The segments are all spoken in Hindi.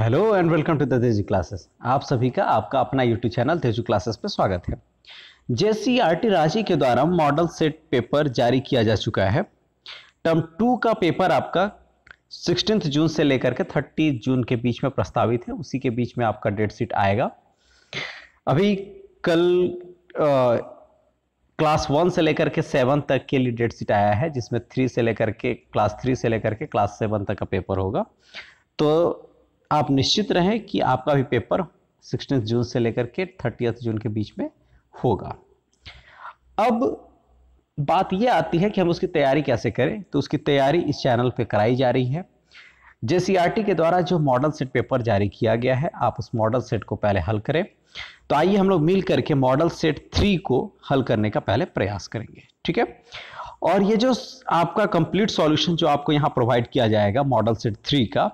hello and welcome to the Teju classes आप सभी का आपका अपना यूट्यूब चैनल तेजू क्लासेस पर स्वागत है जेसीआरटी रांची के द्वारा मॉडल सेट पेपर जारी किया जा चुका है टर्म टू का पेपर आपका सिक्सटीन जून से लेकर के थर्टी जून के बीच में प्रस्तावित है उसी के बीच में आपका डेट शीट आएगा अभी कल आ, क्लास वन से लेकर के सेवन तक के लिए डेट शीट आया है जिसमें थ्री से लेकर के क्लास थ्री से लेकर के क्लास सेवन तक का पेपर होगा तो आप निश्चित रहें कि आपका भी पेपर सिक्सटीन जून से लेकर के थर्टियथ जून के बीच में होगा अब बात यह आती है कि हम उसकी तैयारी कैसे करें तो उसकी तैयारी इस चैनल पे कराई जा रही है जेसीआरटी के द्वारा जो मॉडल सेट पेपर जारी किया गया है आप उस मॉडल सेट को पहले हल करें तो आइए हम लोग मिल करके मॉडल सेट थ्री को हल करने का पहले प्रयास करेंगे ठीक है और ये जो आपका कंप्लीट सॉल्यूशन जो आपको यहाँ प्रोवाइड किया जाएगा मॉडल सेट थ्री का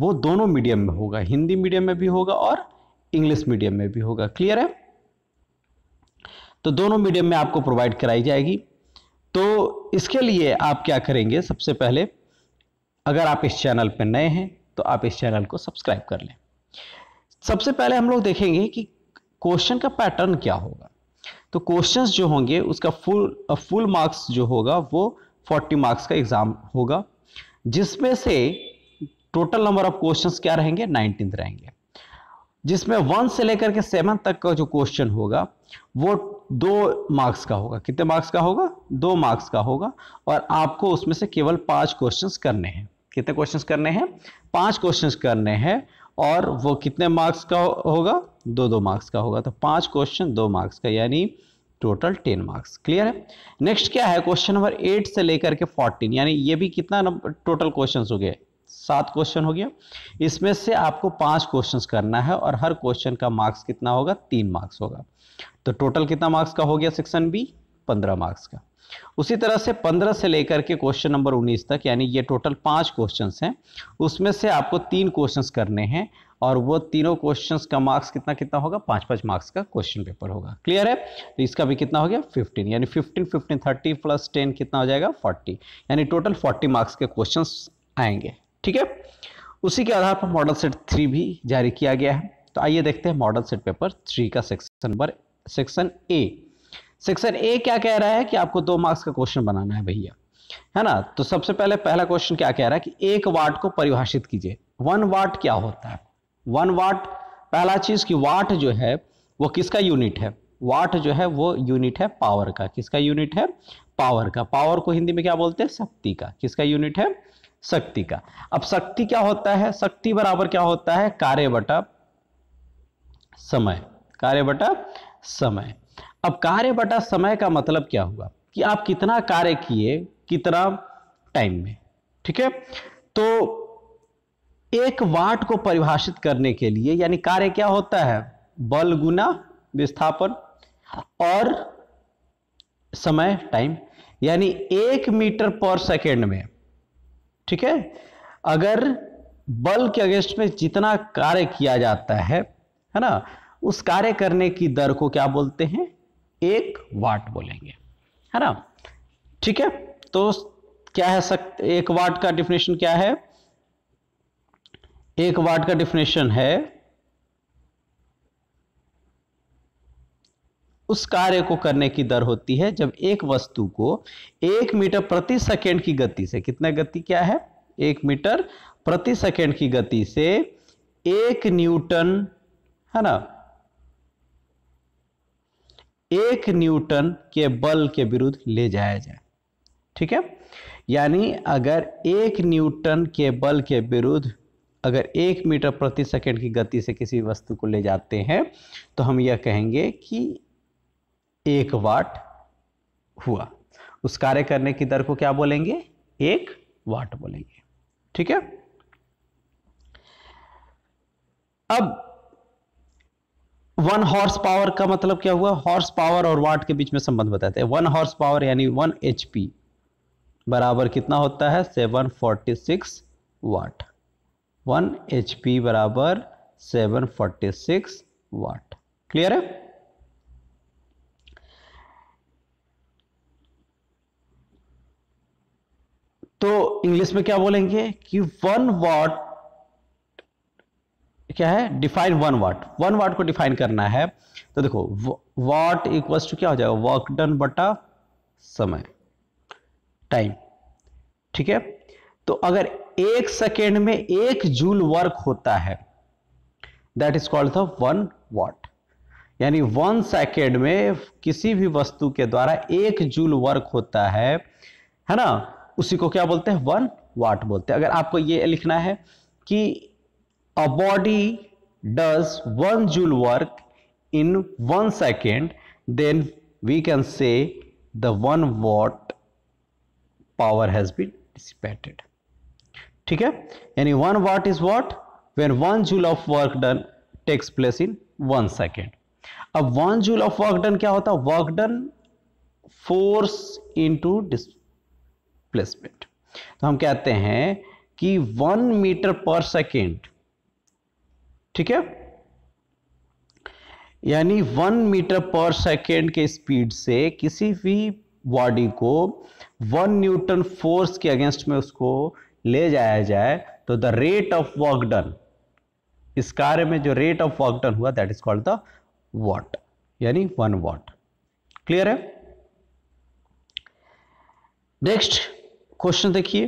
वो दोनों मीडियम में होगा हिंदी मीडियम में भी होगा और इंग्लिश मीडियम में भी होगा क्लियर है तो दोनों मीडियम में आपको प्रोवाइड कराई जाएगी तो इसके लिए आप क्या करेंगे सबसे पहले अगर आप इस चैनल पर नए हैं तो आप इस चैनल को सब्सक्राइब कर लें सबसे पहले हम लोग देखेंगे कि क्वेश्चन का पैटर्न क्या होगा तो क्वेश्चंस जो होंगे उसका फुल फुल मार्क्स जो होगा वो 40 मार्क्स का एग्ज़ाम होगा जिसमें से टोटल नंबर ऑफ क्वेश्चंस क्या रहेंगे नाइनटीन रहेंगे जिसमें वन से लेकर के सेवन तक का जो क्वेश्चन होगा वो दो मार्क्स का होगा कितने मार्क्स का होगा दो मार्क्स का होगा और आपको उसमें से केवल पांच क्वेश्चंस करने हैं कितने क्वेश्चंस करने हैं पांच क्वेश्चंस करने हैं और वो कितने मार्क्स का होगा दो दो मार्क्स का होगा तो पांच क्वेश्चन दो मार्क्स का यानी टोटल टेन मार्क्स क्लियर है नेक्स्ट क्या है क्वेश्चन नंबर एट से लेकर के फोर्टीन यानी ये भी कितना टोटल क्वेश्चन हो गए सात क्वेश्चन हो गया इसमें से आपको पांच क्वेश्चन करना है और हर क्वेश्चन का मार्क्स कितना होगा तीन मार्क्स होगा तो टोटल कितना मार्क्स का हो गया सेक्शन बी पंद्रह मार्क्स का उसी तरह से पंद्रह से लेकर के क्वेश्चन नंबर उन्नीस तक यानी ये टोटल पांच क्वेश्चन हैं उसमें से आपको तीन क्वेश्चन करने हैं और वो तीनों क्वेश्चंस का मार्क्स कितना कितना होगा पाँच पाँच मार्क्स का क्वेश्चन पेपर होगा क्लियर है तो इसका भी कितना हो गया फिफ्टीन यानी fifteen fifteen thirty plus ten कितना हो जाएगा फोर्टी यानी टोटल फोर्टी मार्क्स के क्वेश्चन आएंगे ठीक है उसी के आधार पर मॉडल सेट थ्री भी जारी किया गया है तो आइए देखते हैं मॉडल सेट पेपर थ्री का section number section A section A क्या कह रहा है कि आपको दो मार्क्स का क्वेश्चन बनाना है भैया है ना तो सबसे पहले पहला क्वेश्चन क्या कह रहा है कि एक वाट को परिभाषित कीजिए वन वाट क्या होता है वन वाट पहला चीज़ कि वाट जो है वो किसका यूनिट है वाट जो है वो यूनिट है पावर का किसका यूनिट है पावर का पावर को हिंदी में क्या बोलते हैं शक्ति का किसका यूनिट है शक्ति का अब शक्ति क्या होता है शक्ति बराबर क्या होता है कार्य बटा समय कार्य बटा समय अब कार्य बटा समय का मतलब क्या हुआ कि आप कितना कार्य किए कितना टाइम में ठीक है तो एक वाट को परिभाषित करने के लिए यानी कार्य क्या होता है बल गुना विस्थापन और समय टाइम यानी एक मीटर पर सेकेंड में ठीक है अगर बल के अगेंस्ट में जितना कार्य किया जाता है है ना उस कार्य करने की दर को क्या बोलते हैं एक वाट बोलेंगे है ना ठीक है तो क्या है सक एक वाट का डिफिनेशन क्या है एक वाट का डिफिनेशन है उस कार्य को करने की दर होती है जब एक वस्तु को एक मीटर प्रति सेकेंड की गति से कितना गति क्या है एक मीटर प्रति सेकेंड की गति से एक न्यूटन है ना एक न्यूटन के बल के विरुद्ध ले जाया जाए ठीक है यानी अगर एक न्यूटन के बल के विरुद्ध अगर एक मीटर प्रति सेकंड की गति से किसी वस्तु को ले जाते हैं तो हम यह कहेंगे कि एक वाट हुआ उस कार्य करने की दर को क्या बोलेंगे एक वाट बोलेंगे ठीक है अब वन हॉर्स पावर का मतलब क्या हुआ हॉर्स पावर और वाट के बीच में संबंध बताते हैं वन हॉर्स पावर यानी वन एचपी बराबर कितना होता है seven forty six watt one H P बराबर seven forty six watt clear है तो इंग्लिश में क्या बोलेंगे कि वन वाट क्या है define one watt one watt को डिफाइन करना है तो देखो वाट इक्वल्स टू क्या हो जाएगा वर्क डन बटा समय टाइम ठीक है तो अगर एक सेकेंड में एक जूल वर्क होता है that is called the one watt यानी वन सेकेंड में किसी भी वस्तु के द्वारा एक जूल वर्क होता है है ना उसी को क्या बोलते हैं वन वाट बोलते हैं अगर आपको यह लिखना है कि a body does one joule work in one second then we can say the one watt power has been dissipated ठीक है यानी one watt is watt when one joule of work done takes place in one second अब one joule of work done क्या होता है work done force into displacement तो हम कहते हैं कि वन मीटर पर सेकेंड ठीक है यानी वन मीटर पर सेकेंड के स्पीड से किसी भी बॉडी को वन न्यूटन फोर्स के अगेंस्ट में उसको ले जाया जाए तो the rate of work done इस कार्य में जो रेट ऑफ वर्क डन हुआ that is called the watt यानी वन वॉट क्लियर है नेक्स्ट क्वेश्चन देखिए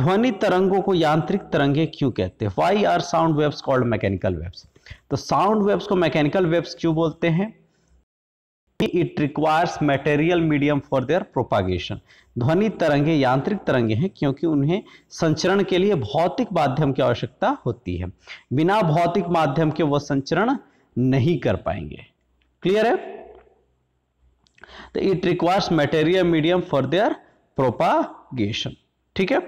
ध्वनि तरंगों को यांत्रिक तरंगे क्यों कहते हैं why are sound waves called mechanical waves तो साउंड वेव्स को मैकेनिकल वेव्स क्यों बोलते हैं कि it requires material medium for their propagation ध्वनि तरंगे यांत्रिक तरंगे हैं क्योंकि उन्हें संचरण के लिए भौतिक माध्यम की आवश्यकता होती है बिना भौतिक माध्यम के वह संचरण नहीं कर पाएंगे क्लियर है तो it requires material medium for their propagation ठीक है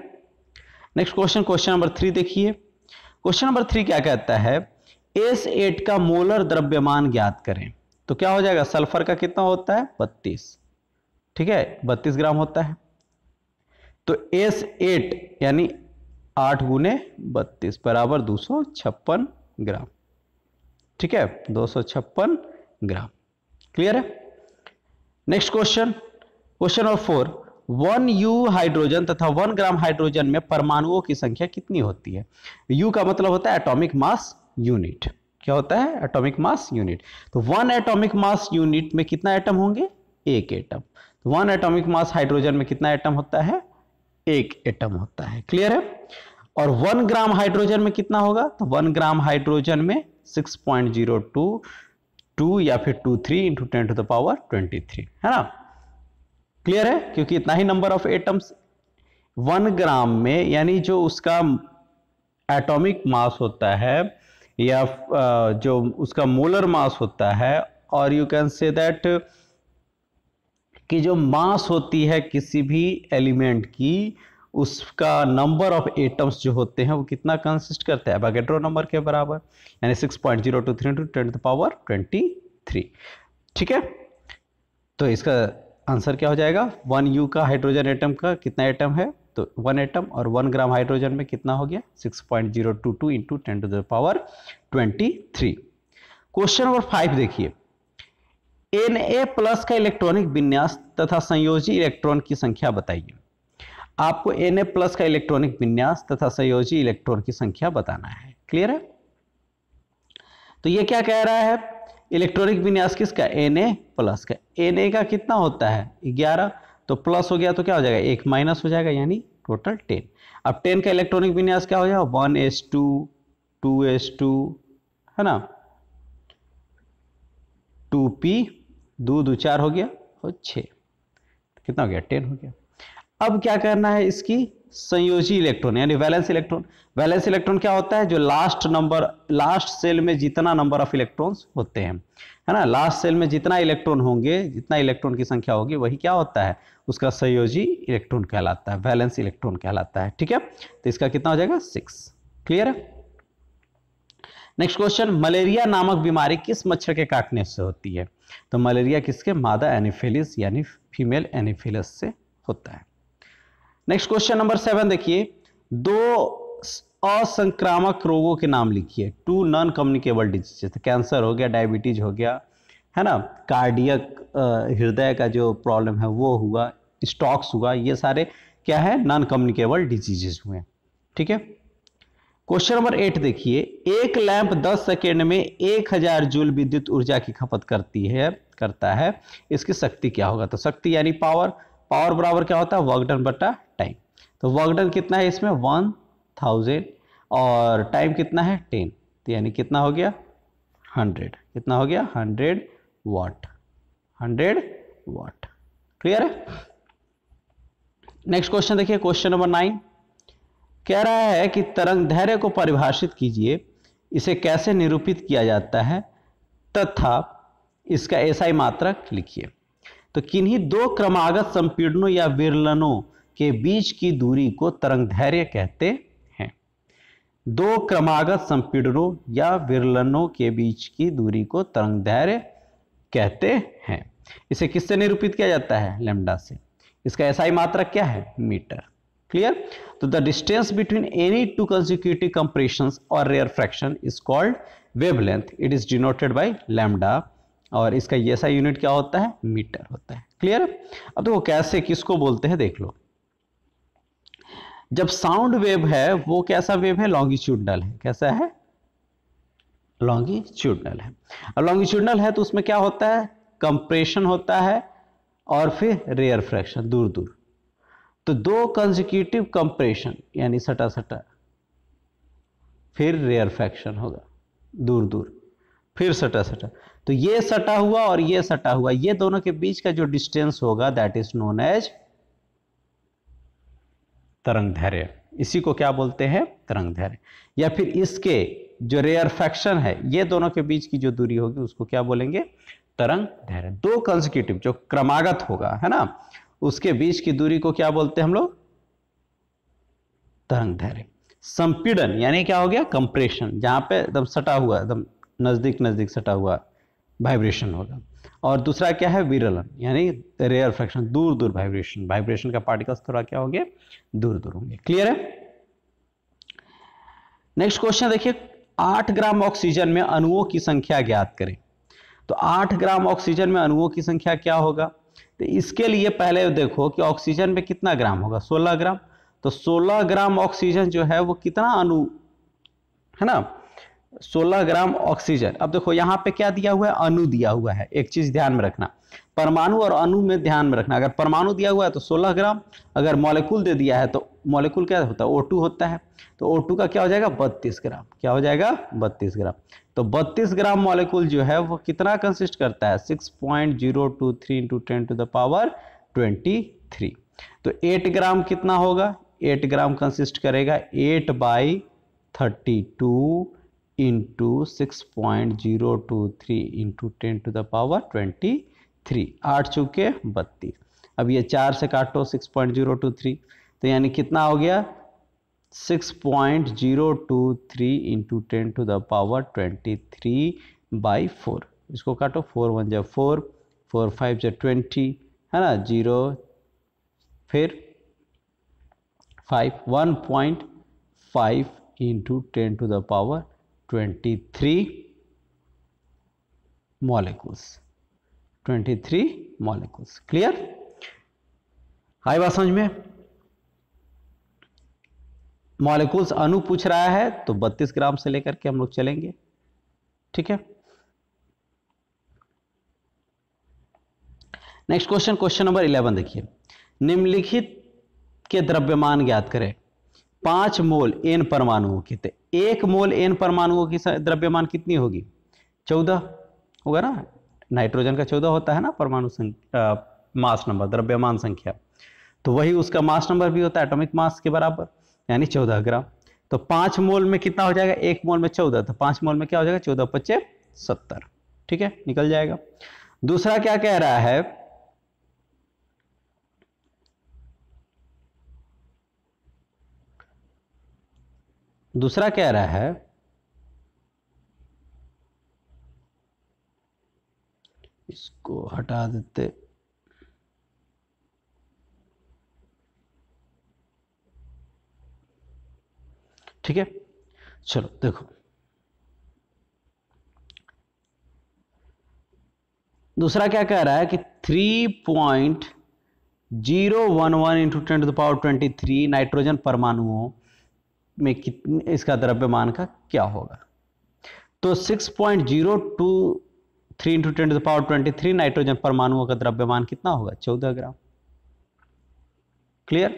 next question question number three देखिए क्वेश्चन नंबर थ्री क्या कहता है एस एट का मोलर द्रव्यमान ज्ञात करें तो क्या हो जाएगा सल्फर का कितना होता है बत्तीस ठीक है बत्तीस ग्राम होता है तो एस एट यानी आठ गुने बत्तीस बराबर दो सौ छप्पन ग्राम ठीक है दो सौ छप्पन ग्राम क्लियर है next question question number four one u hydrogen तथा वन ग्राम हाइड्रोजन में परमाणुओं की संख्या कितनी होती है यू का मतलब होता है एटॉमिक मास यूनिट क्या होता है एटॉमिक मास यूनिट तो वन एटॉमिक मास यूनिट में कितना एटम होंगे एक एटम तो वन एटॉमिक मास हाइड्रोजन में कितना एटम होता है एक एटम होता है क्लियर है और वन ग्राम हाइड्रोजन में कितना होगा तो वन ग्राम हाइड्रोजन में six point zero two two या फिर two three into ten to the power twenty three है ना क्लियर है क्योंकि इतना ही number of atoms one gram में यानी जो उसका एटॉमिक मास होता है या जो उसका मोलर मास होता है और यू कैन से दैट कि जो मास होती है किसी भी एलिमेंट की उसका नंबर ऑफ एटम्स जो होते हैं वो कितना कंसिस्ट करता है बगेट्रो नंबर के बराबर यानी six point zero two three two ten to power twenty three ठीक है तो इसका आंसर क्या हो जाएगा वन यू का हाइड्रोजन एटम का कितना एटम है तो वन एटम और वन ग्राम हाइड्रोजन में कितना हो गया six point zero two two into ten to the power 23 question number five देखिए एन ए प्लस का इलेक्ट्रॉनिक विन्यास तथा संयोजी इलेक्ट्रॉन की संख्या बताइए आपको एन ए प्लस का इलेक्ट्रॉनिक विन्यास तथा संयोजी इलेक्ट्रॉन की संख्या बताना है क्लियर है तो ये क्या कह रहा है इलेक्ट्रॉनिक विन्यास किसका एन ए प्लस का एन ए का कितना होता है ग्यारह तो प्लस हो गया तो क्या हो जाएगा एक माइनस हो जाएगा यानी टोटल टेन अब टेन का इलेक्ट्रॉनिक विन्यास क्या हो जाएगा one s two two s two है ना टू पी दो दो चार हो गया और छ कितना हो गया टेन हो गया अब क्या करना है इसकी संयोजी इलेक्ट्रॉन यानी वैलेंस इलेक्ट्रॉन वैलेंस इलेक्ट्रॉन क्या होता है जो लास्ट नंबर लास्ट सेल में जितना नंबर ऑफ इलेक्ट्रॉन्स होते हैं है ना लास्ट सेल में जितना इलेक्ट्रॉन होंगे जितना इलेक्ट्रॉन की संख्या होगी वही क्या होता है उसका संयोजी इलेक्ट्रॉन कहलाता है वैलेंस इलेक्ट्रॉन कहलाता है ठीक है तो इसका कितना हो जाएगा सिक्स क्लियर है नेक्स्ट क्वेश्चन मलेरिया नामक बीमारी किस मच्छर के काटने से होती है तो मलेरिया किसके मादा एनिफेलिस यानी फीमेल एनिफेलिस से होता है नेक्स्ट क्वेश्चन नंबर सेवन देखिए दो असंक्रामक रोगों के नाम लिखिए टू नॉन कम्युनिकेबल डिजीज जैसे कैंसर हो गया डायबिटीज हो गया है ना कार्डियक हृदय का जो प्रॉब्लम है वो हुआ स्टॉक्स हुआ ये सारे क्या है नॉन कम्युनिकेबल डिजीजेज हुए ठीक है क्वेश्चन नंबर एट देखिए एक लैंप 10 सेकेंड में 1000 जूल विद्युत ऊर्जा की खपत करती है करता है इसकी शक्ति क्या होगा तो शक्ति यानी पावर पावर बराबर क्या होता है वर्कडन बटा टाइम तो वर्कडन कितना है इसमें 1000 और टाइम कितना है 10 तो यानी कितना हो गया 100 कितना हो गया 100 वाट 100 वाट क्लियर है नेक्स्ट क्वेश्चन देखिए क्वेश्चन नंबर नाइन कह रहा है कि तरंग धैर्य को परिभाषित कीजिए इसे कैसे निरूपित किया जाता है तथा इसका ऐसा ही मात्रक लिखिए तो किन्हीं दो क्रमागत संपीड़नों या विरलनों के बीच की दूरी को तरंग धैर्य कहते हैं दो क्रमागत संपीड़नों या विरलनों के बीच की दूरी को तरंग धैर्य कहते हैं इसे किससे निरूपित किया जाता है लेमडा से इसका ऐसा ही मात्रक क्या है मीटर तो the distance between any two two compression और rarefaction is called wavelength it is denoted by lambda और इसका सा यूनिट क्या होता है मीटर होता है क्लियर अब देखो तो कैसे किसको बोलते हैं देख लो जब साउंड वेव है वो कैसा वेव है लॉन्गिट्यूडनल है कैसा है लॉन्गिट्यूडनल है अब लॉन्गिट्यूडनल है तो उसमें क्या होता है कंप्रेशन होता है और फिर रेयर फ्रैक्शन दूर दूर तो दो कंजिक्यूटिव कंप्रेशन यानी सटा सटा फिर रेयर फैक्शन होगा दूर दूर फिर सटा सटा तो ये सटा हुआ और ये सटा हुआ ये दोनों के बीच का जो डिस्टेंस होगा दैट इज नोन एज तरंग धैर्य इसी को क्या बोलते हैं तरंग धैर्य या फिर इसके जो रेयर फैक्शन है ये दोनों के बीच की जो दूरी होगी उसको क्या बोलेंगे तरंग धैर्य दो कंजिक्यूटिव जो क्रमागत होगा है ना उसके बीच की दूरी को क्या बोलते हैं हम लोग तरंग धैर्य संपीड़न यानी क्या हो गया कंप्रेशन जहां पे एकदम सटा हुआ एकदम नज़दीक नज़दीक सटा हुआ वाइब्रेशन होगा और दूसरा क्या है विरलन यानी रेयर फ्रैक्शन दूर दूर वाइब्रेशन वाइब्रेशन का पार्टिकल्स थोड़ा क्या होंगे दूर दूर होंगे क्लियर है नेक्स्ट क्वेश्चन देखिए आठ ग्राम ऑक्सीजन में अणुओं की संख्या ज्ञात करें तो आठ ग्राम ऑक्सीजन में अणुओं की संख्या क्या होगा तो इसके लिए पहले देखो कि ऑक्सीजन में कितना ग्राम होगा 16 ग्राम तो 16 ग्राम ऑक्सीजन जो है वो कितना अनु है ना 16 ग्राम ऑक्सीजन अब देखो यहाँ पे क्या दिया हुआ है अनु दिया हुआ है एक चीज ध्यान में रखना परमाणु और अनु में ध्यान में रखना अगर परमाणु दिया हुआ है तो 16 ग्राम अगर मॉलिक्यूल दे दिया है तो मॉलिक्यूल क्या होता है ओ होता है तो ओ का क्या हो जाएगा बत्तीस ग्राम क्या हो जाएगा बत्तीस ग्राम तो 32 ग्राम मॉलिक्यूल जो है वो कितना कंसिस्ट करता है 6.023 point zero two three into ten to the power twenty तो 8 ग्राम कितना होगा 8 ग्राम कंसिस्ट करेगा 8 by thirty two into six point zero two three into ten to the power twenty three आठ चूके बत्तीस अब ये चार से काटो six point zero two three तो यानी कितना हो गया 6.023 into ten to the power 23 by four इसको काटो फोर वन जै फोर फोर फाइव जै ट्वेंटी है ना जीरो फिर five one point five into ten to the power twenty three molecules twenty three molecules clear आई बात समझ में मॉलिकुल्स अनु पूछ रहा है तो 32 ग्राम से लेकर के हम लोग चलेंगे ठीक है नेक्स्ट क्वेश्चन क्वेश्चन नंबर 11 देखिए निम्नलिखित के द्रव्यमान ज्ञात करें पांच मोल एन परमाणुओं की तो एक मोल एन परमाणुओं की द्रव्यमान कितनी होगी चौदह होगा ना नाइट्रोजन का चौदह होता है ना परमाणु मास नंबर द्रव्यमान संख्या तो वही उसका मास नंबर भी होता है एटॉमिक मास के बराबर यानी चौदह ग्राम तो पांच मोल में कितना हो जाएगा एक मोल में चौदह तो पांच मोल में क्या हो जाएगा चौदह पच्चे सत्तर ठीक है निकल जाएगा दूसरा क्या कह रहा है दूसरा कह रहा है इसको हटा देते ठीक है चलो देखो दूसरा क्या कह रहा है कि three point zero one one into ten to the power twenty three nitrogen परमाणुओं में कितने इसका द्रव्यमान का क्या होगा तो six point zero two three into ten to the power twenty three nitrogen परमाणुओं का द्रव्यमान कितना होगा चौदह ग्राम क्लियर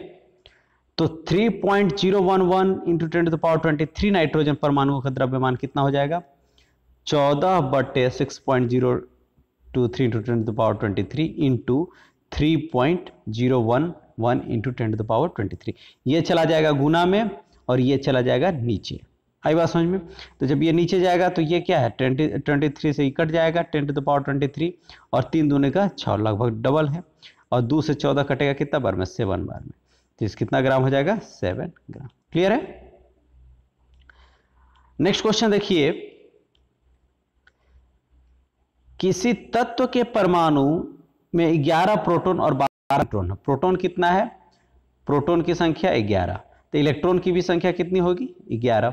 तो 3.011 point zero one one into ten to power twenty three nitrogen परमाणु का द्रव्यमान कितना हो जाएगा चौदह बटे six point zero two three into ten to power twenty three into three point zero one one into ten to power twenty three ये चला जाएगा गुना में और ये चला जाएगा नीचे आई बात समझ में तो जब ये नीचे जाएगा तो ये क्या है ट्वेंटी ट्वेंटी थ्री से ही कट जाएगा ten to the power twenty three और तीन दोनों का छः लगभग डबल है और दो से चौदह कटेगा कितना बार में सेवन बार में तो इस कितना ग्राम हो जाएगा सेवन ग्राम क्लियर है नेक्स्ट क्वेश्चन देखिए किसी तत्व के परमाणु में 11 प्रोटॉन और 12 इलेक्ट्रॉन प्रोटॉन कितना है प्रोटॉन की संख्या 11 तो इलेक्ट्रॉन की भी संख्या कितनी होगी 11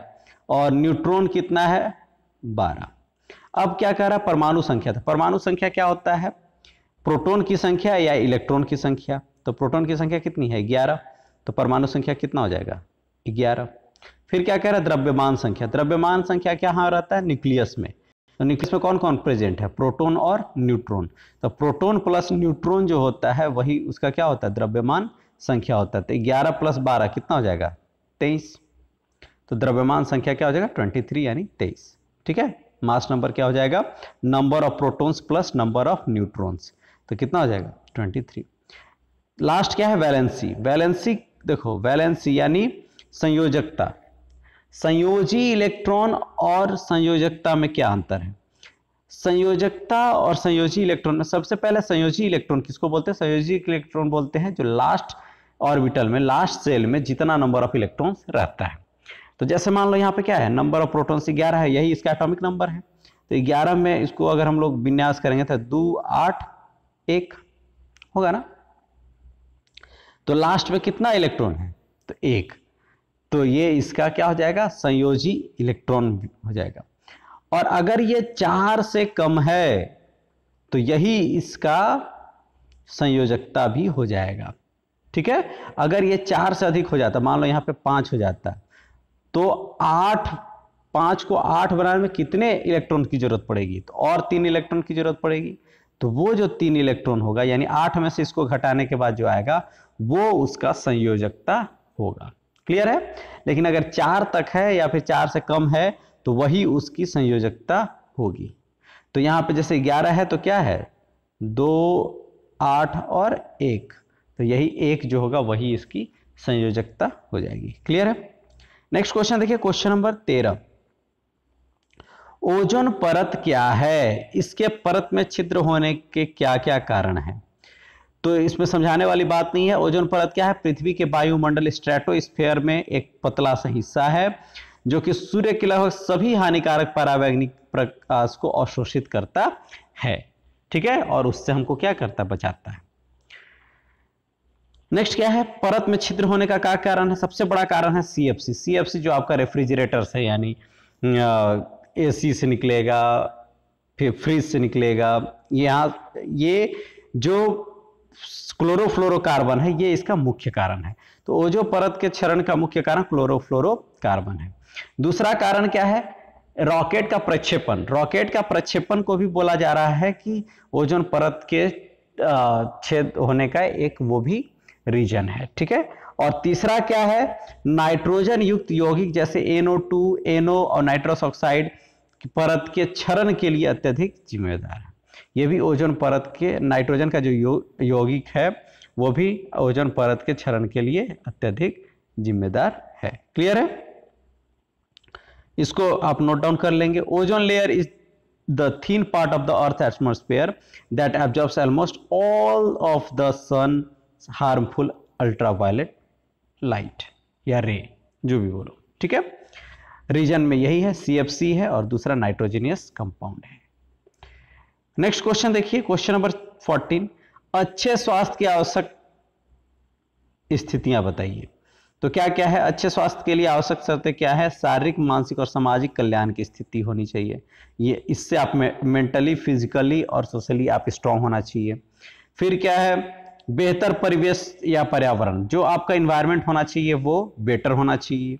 और न्यूट्रॉन कितना है 12 अब क्या कह रहा है परमाणु संख्या था तो परमाणु संख्या क्या होता है प्रोटॉन की संख्या या इलेक्ट्रॉन की संख्या तो प्रोटॉन की संख्या कितनी है ग्यारह तो परमाणु संख्या कितना हो जाएगा ग्यारह फिर क्या कह रहा है द्रव्यमान संख्या द्रव्यमान संख्या क्या हाँ रहता है न्यूक्लियस में तो न्यूक्लियस में कौन कौन प्रेजेंट है प्रोटोन और न्यूट्रॉन तो प्रोटोन प्लस न्यूट्रॉन जो होता है वही उसका क्या होता है द्रव्यमान संख्या होता है तो ग्यारह प्लस बारह कितना हो जाएगा तेईस तो द्रव्यमान संख्या क्या हो जाएगा ट्वेंटी थ्री यानी तेईस ठीक है मास नंबर क्या हो जाएगा number of protons plus number of neutrons तो कितना हो जाएगा ट्वेंटी थ्री लास्ट क्या है वैलेंसी वैलेंसी देखो वैलेंस यानी संयोजकता संयोजी इलेक्ट्रॉन और संयोजकता में क्या अंतर है संयोजकता और संयोजी इलेक्ट्रॉन सबसे पहले संयोजी इलेक्ट्रॉन किसको बोलते हैं संयोजी इलेक्ट्रॉन बोलते हैं जो लास्ट ऑर्बिटल में लास्ट सेल में जितना नंबर ऑफ इलेक्ट्रॉन्स रहता है तो जैसे मान लो यहाँ पे क्या है नंबर ऑफ प्रोटोन ग्यारह है यही इसका एटॉमिक नंबर है तो ग्यारह में इसको अगर हम लोग विन्यास करेंगे तो दो आठ एक होगा ना तो लास्ट में कितना इलेक्ट्रॉन है तो एक तो ये इसका क्या हो जाएगा संयोजी इलेक्ट्रॉन हो जाएगा और अगर ये चार से कम है तो यही इसका संयोजकता भी हो जाएगा ठीक है अगर ये चार से अधिक हो जाता मान लो यहां पे पांच हो जाता तो आठ पांच को आठ बनाने में कितने इलेक्ट्रॉन की जरूरत पड़ेगी तो और तीन इलेक्ट्रॉन की जरूरत पड़ेगी तो वो जो तीन इलेक्ट्रॉन होगा यानी आठ में से इसको घटाने के बाद जो आएगा वो उसका संयोजकता होगा क्लियर है लेकिन अगर चार तक है या फिर चार से कम है तो वही उसकी संयोजकता होगी तो यहाँ पे जैसे ग्यारह है तो क्या है दो आठ और एक तो यही एक जो होगा वही इसकी संयोजकता हो जाएगी क्लियर है नेक्स्ट क्वेश्चन देखिए क्वेश्चन नंबर तेरह ओजोन परत क्या है इसके परत में छिद्र होने के क्या क्या कारण हैं तो इसमें समझाने वाली बात नहीं है ओजोन परत क्या है पृथ्वी के वायुमंडल स्ट्रेटोस्फेयर में एक पतला सा हिस्सा है जो कि सूर्य के लगभग सभी हानिकारक परावैज्ञानिक प्रकाश को अवशोषित करता है ठीक है और उससे हमको क्या करता बचाता है नेक्स्ट क्या है परत में छिद्र होने का क्या कारण है सबसे बड़ा कारण है सीएफसी सीएफसी जो आपका रेफ्रिजरेटर है यानी एसी से निकलेगा फिर फ्रिज से निकलेगा यहाँ ये जो क्लोरोफ्लोरोकार्बन है ये इसका मुख्य कारण है तो ओजो परत के क्षरण का मुख्य कारण क्लोरोफ्लोरोकार्बन है दूसरा कारण क्या है रॉकेट का प्रक्षेपण रॉकेट का प्रक्षेपण को भी बोला जा रहा है कि ओजोन परत के छेद होने का एक वो भी रीजन है ठीक है और तीसरा क्या है नाइट्रोजन युक्त यौगिक जैसे टू एनो और नाइट्रोस ऑक्साइड परत के क्षरण के लिए अत्यधिक जिम्मेदार है ये भी ओजोन परत के नाइट्रोजन का जो यौगिक है वो भी ओजोन परत के क्षरण के लिए अत्यधिक जिम्मेदार है क्लियर है इसको आप नोट डाउन कर लेंगे ozone layer is the thin part of the earth atmosphere that absorbs almost all of the sun harmful ultraviolet light या रे जो भी बोलो ठीक है रीजन में यही है सी है और दूसरा नाइट्रोजीनियस कंपाउंड है नेक्स्ट क्वेश्चन देखिए क्वेश्चन नंबर फोर्टीन अच्छे स्वास्थ्य की आवश्यक स्थितियां बताइए तो क्या क्या है अच्छे स्वास्थ्य के लिए आवश्यक शर्तें क्या है शारीरिक मानसिक और सामाजिक कल्याण की स्थिति होनी चाहिए ये इससे आप में, मेंटली फिजिकली और सोशली आप स्ट्रांग होना चाहिए फिर क्या है बेहतर परिवेश या पर्यावरण जो आपका इन्वायरमेंट होना चाहिए वो बेटर होना चाहिए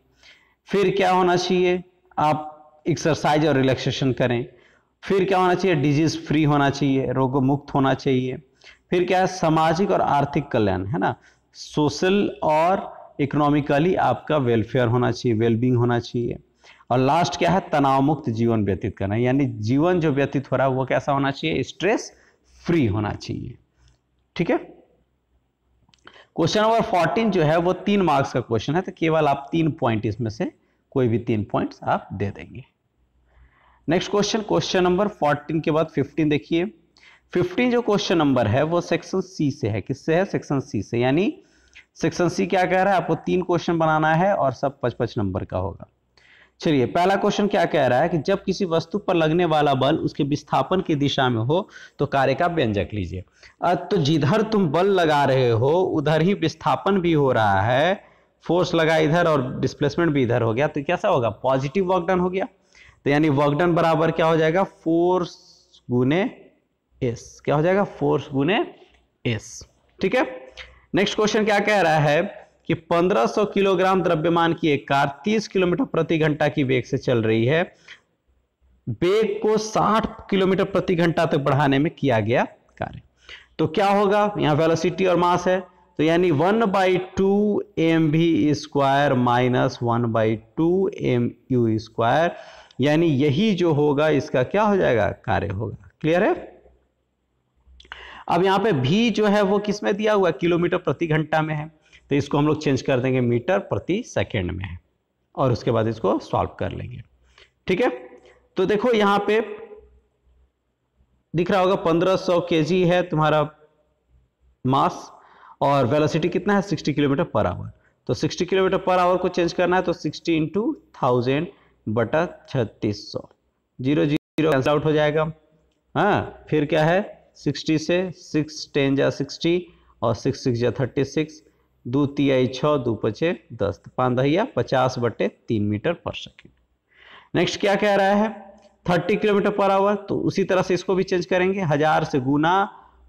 फिर क्या होना चाहिए आप एक्सरसाइज और रिलैक्सेशन करें फिर क्या होना चाहिए डिजीज फ्री होना चाहिए रोग मुक्त होना चाहिए फिर क्या है सामाजिक और आर्थिक कल्याण है ना सोशल और इकोनॉमिकली आपका वेलफेयर होना चाहिए वेलबींग होना चाहिए और लास्ट क्या है तनाव मुक्त जीवन व्यतीत करना यानी जीवन जो व्यतीत हो रहा है वो कैसा होना चाहिए स्ट्रेस फ्री होना चाहिए ठीक है क्वेश्चन नंबर फोर्टीन जो है वो तीन मार्क्स का क्वेश्चन है तो केवल आप तीन पॉइंट इसमें से कोई भी तीन पॉइंट्स आप दे देंगे नेक्स्ट क्वेश्चन क्वेश्चन नंबर 14 के बाद 15 देखिए 15 जो क्वेश्चन नंबर है वो सेक्शन सी से है किससे है सेक्शन सी से यानी सेक्शन सी क्या कह रहा है आपको तीन क्वेश्चन बनाना है और सब पच पच नंबर का होगा चलिए पहला क्वेश्चन क्या कह रहा है कि जब किसी वस्तु पर लगने वाला बल उसके विस्थापन की दिशा में हो तो कार्य का व्यंजक लीजिए तो जिधर तुम बल लगा रहे हो उधर ही विस्थापन भी हो रहा है फोर्स लगा इधर और डिस्प्लेसमेंट भी इधर हो गया तो कैसा होगा पॉजिटिव वर्कडन हो गया तो यानी वर्कडन बराबर क्या हो जाएगा फोर्स गुने एस क्या हो जाएगा फोर्स गुने एस ठीक है नेक्स्ट क्वेश्चन क्या कह रहा है कि 1500 किलोग्राम द्रव्यमान की एक कार 30 किलोमीटर प्रति घंटा की वेग से चल रही है वेग को 60 किलोमीटर प्रति घंटा तक बढ़ाने में किया गया कार्य तो क्या होगा यहां वेलोसिटी और मास है तो यानी one by two m v square minus one by two m u square यानी यही जो होगा इसका क्या हो जाएगा कार्य होगा क्लियर है अब यहाँ पे भी जो है वो किसमें दिया हुआ किलोमीटर प्रति घंटा में है तो इसको हम लोग चेंज कर देंगे मीटर प्रति सेकेंड में है और उसके बाद इसको सॉल्व कर लेंगे ठीक है तो देखो यहाँ पे दिख रहा होगा 1500 सौ है तुम्हारा मास और वेलोसिटी कितना है 60 किलोमीटर पर आवर तो 60 किलोमीटर पर आवर को चेंज करना है तो 60 इंटू थाउजेंड बटा छत्तीस सौ जीरो जीरो कैंसिल आउट हो जाएगा हाँ फिर क्या है सिक्सटी से सिक्स टेन जा सिक्सटी और सिक्स सिक्स जा थर्टी सिक्स दो तिहाई छः दो पचे दस तो पाँच दहिया पचास बटे तीन मीटर पर सेकेंड नेक्स्ट क्या कह रहा है थर्टी किलोमीटर पर आवर तो उसी तरह से इसको भी चेंज करेंगे हजार से गुना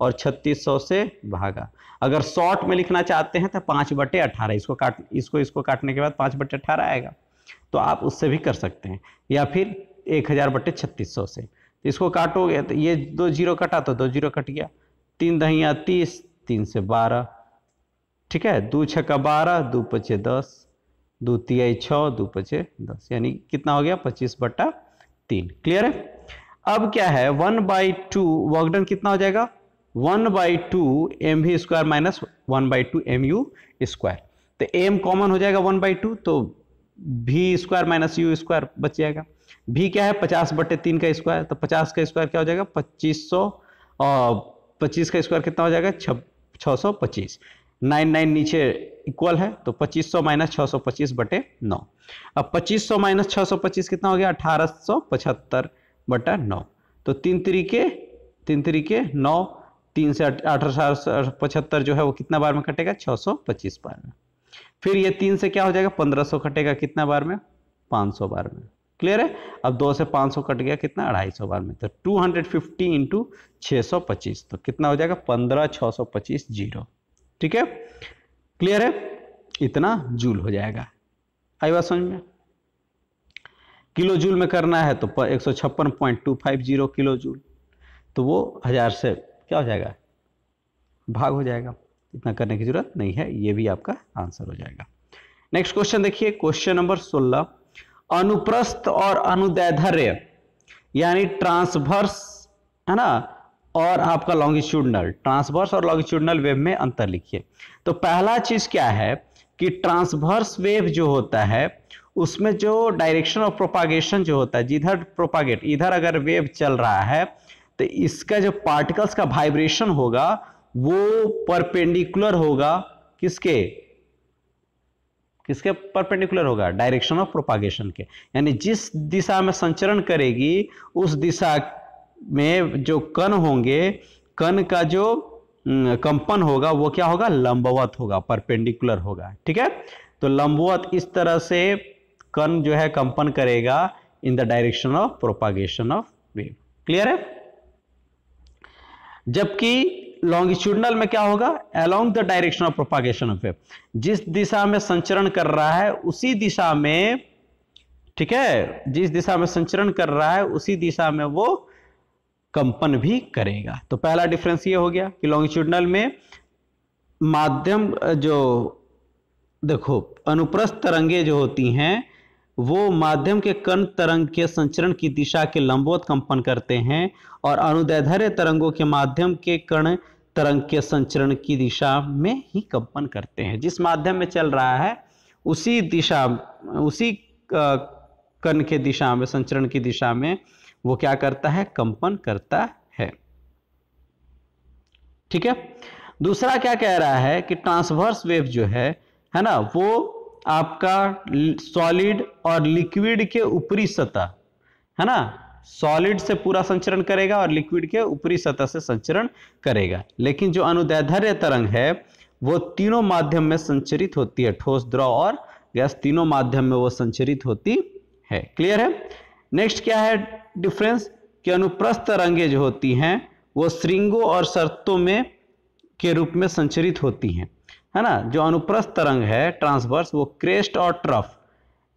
और छत्तीस सौ से भागा अगर शॉर्ट में लिखना चाहते हैं तो पाँच बटे अठारह इसको काट इसको इसको काटने के बाद पाँच बटे अठारह आएगा तो आप उससे भी कर सकते हैं या फिर एक हज़ार बटे छत्तीस सौ से इसको काटोगे तो ये दो जीरो कटा तो दो जीरो कट गया तीन दहिया तीस तीन से बारह ठीक है दो छक्का बारह दो पचे दस दो तिहाई छः दो पचे दस यानी कितना हो गया पच्चीस बट्टा तीन क्लियर है अब क्या है वन बाई टू वर्कडन कितना हो जाएगा one by two m v square minus one by two m u square तो एम कॉमन हो जाएगा वन बाई टू तो भी स्क्वायर माइनस यू स्क्वायर बच जाएगा भी क्या है पचास बटे तीन का स्क्वायर तो पचास का स्क्वायर क्या हो जाएगा पच्चीस सौ और पच्चीस का स्क्वायर कितना हो जाएगा छ छः सौ पच्चीस नाइन नाइन नीचे इक्वल है तो पच्चीस सौ माइनस छः सौ पच्चीस बटे नौ अब पच्चीस सौ माइनस छः सौ पच्चीस कितना हो गया अठारह सौ पचहत्तर बटा नौ तो तीन तरीके तीन तरीके नौ तीन से अठारह पचहत्तर जो है वो कितना बार में कटेगा छः सौ पच्चीस बार में फिर ये तीन से क्या हो जाएगा पंद्रह सौ कटेगा कितना बार में पाँच सौ बार में क्लियर है अब दो से पाँच सौ कट गया कितना अढ़ाई सौ बार में तो टू हंड्रेड फिफ्टी इंटू छः सौ पच्चीस तो कितना हो जाएगा पंद्रह छः सौ पच्चीस जीरो ठीक है क्लियर है इतना जूल हो जाएगा आई बात समझ में किलो जूल में करना है तो एक सौ छप्पन point two five zero kilo joule तो वो हज़ार से क्या हो जाएगा भाग हो जाएगा इतना करने की जरूरत नहीं है ये भी आपका आंसर हो जाएगा नेक्स्ट क्वेश्चन देखिए क्वेश्चन नंबर सोलह अनुप्रस्थ और अनुदैधर्य यानी ट्रांसवर्स है ना और आपका लॉन्गिट्यूडनल ट्रांसवर्स और लॉन्गिट्यूडनल वेव में अंतर लिखिए तो पहला चीज क्या है कि ट्रांसवर्स वेव जो होता है उसमें जो डायरेक्शन ऑफ प्रोपागेशन जो होता है जिधर प्रोपागेट इधर अगर वेव चल रहा है तो इसका जो पार्टिकल्स का वाइब्रेशन होगा वो परपेंडिकुलर होगा किसके किसके परपेंडिकुलर होगा डायरेक्शन ऑफ प्रोपागेशन के यानी जिस दिशा में संचरण करेगी उस दिशा में जो कण होंगे कण का जो कंपन होगा वो क्या होगा लंबवत होगा परपेंडिकुलर होगा ठीक है तो लंबवत इस तरह से कण जो है कंपन करेगा in the direction of propagation of wave clear है जबकि लॉन्गिट्यूडनल में क्या होगा along the direction of propagation of wave जिस दिशा में संचरण कर रहा है उसी दिशा में ठीक है जिस दिशा में संचरण कर रहा है उसी दिशा में वो कंपन भी करेगा तो पहला डिफरेंस ये हो गया कि लॉन्गिट्यूडनल में माध्यम जो देखो अनुप्रस्थ तरंगे जो होती हैं वो माध्यम के कर्ण तरंग के संचरण की दिशा के लंबवत कंपन करते हैं और अनुदैधर्य तरंगों के माध्यम के कण तरंग के संचरण की दिशा में ही कंपन करते हैं जिस माध्यम में चल रहा है उसी दिशा उसी कण के दिशा में संचरण की दिशा में वो क्या करता है कंपन करता है ठीक है दूसरा क्या कह रहा है कि ट्रांसवर्स वेव जो है है ना वो आपका सॉलिड और लिक्विड के ऊपरी सतह है ना सॉलिड से पूरा संचरण करेगा और लिक्विड के ऊपरी सतह से संचरण करेगा लेकिन जो अनुदैधर्य तरंग है वो तीनों माध्यम में संचरित होती है ठोस द्रव और गैस तीनों माध्यम में वो संचरित होती है क्लियर है नेक्स्ट क्या है डिफरेंस कि अनुप्रस्थ तरंगे जो होती हैं वो श्रृंगों और शर्तों में के रूप में संचरित होती हैं है ना जो अनुप्रस्थ तरंग है ट्रांसवर्स वो क्रेस्ट और ट्रफ